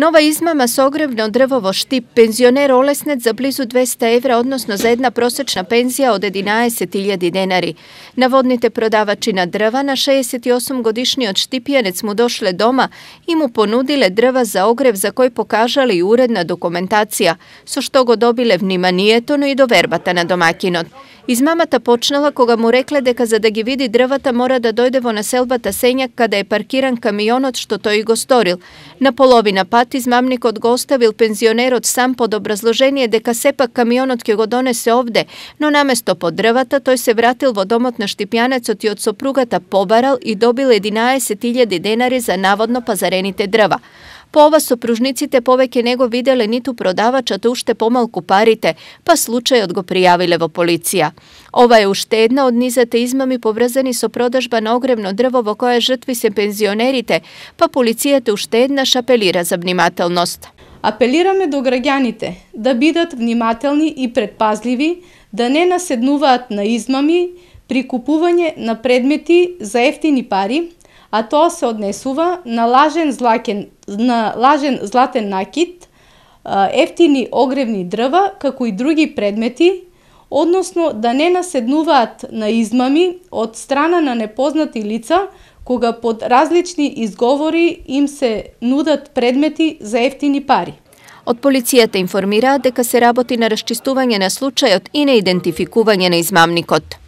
Нова измама со огревно дрво во Штип, пензионер олеснет за близу 200 евра, односно за една просечна пензија од 11.000 денари. Наводните продавачи на дрва на 68-годишниот Штипијанец му дошле дома и му понудиле дрва за огрев за кој покажале и уредна документација, со што го добиле вниманието, но и довербата на домакинот. Измамата почнала кога му рекле дека за да ги види дрвата мора да дојде во населбата Сењак каде е паркиран камионот што тој го сторил. На половина пат пат измамникот го оставил пензионерот сам под образложение дека сепак камионот ќе го донесе овде, но наместо под дрвата тој се вратил во домот на Штипјанецот и од сопругата побарал и добил 11.000 денари за наводно пазарените дрва. По ова сопружниците повеќе него виделе ниту продавачот, уште помалку парите, па случајот го пријавиле во полиција. Ова е уште една од низата измами поврзани со продажба на огревно дрво во која жртви се пензионерите, па полицијата уште еднаш апелира за внимателност. Апелираме до граѓаните да бидат внимателни и предпазливи, да не наседнуваат на измами при купување на предмети за ефтини пари, а тоа се однесува на лажен, злакен, на лажен златен накид, ефтини огревни дрва, како и други предмети, односно да не наседнуваат на измами од страна на непознати лица, кога под различни изговори им се нудат предмети за ефтини пари. Од полицијата информираат дека се работи на расчистување на случајот и на идентификување на измамникот.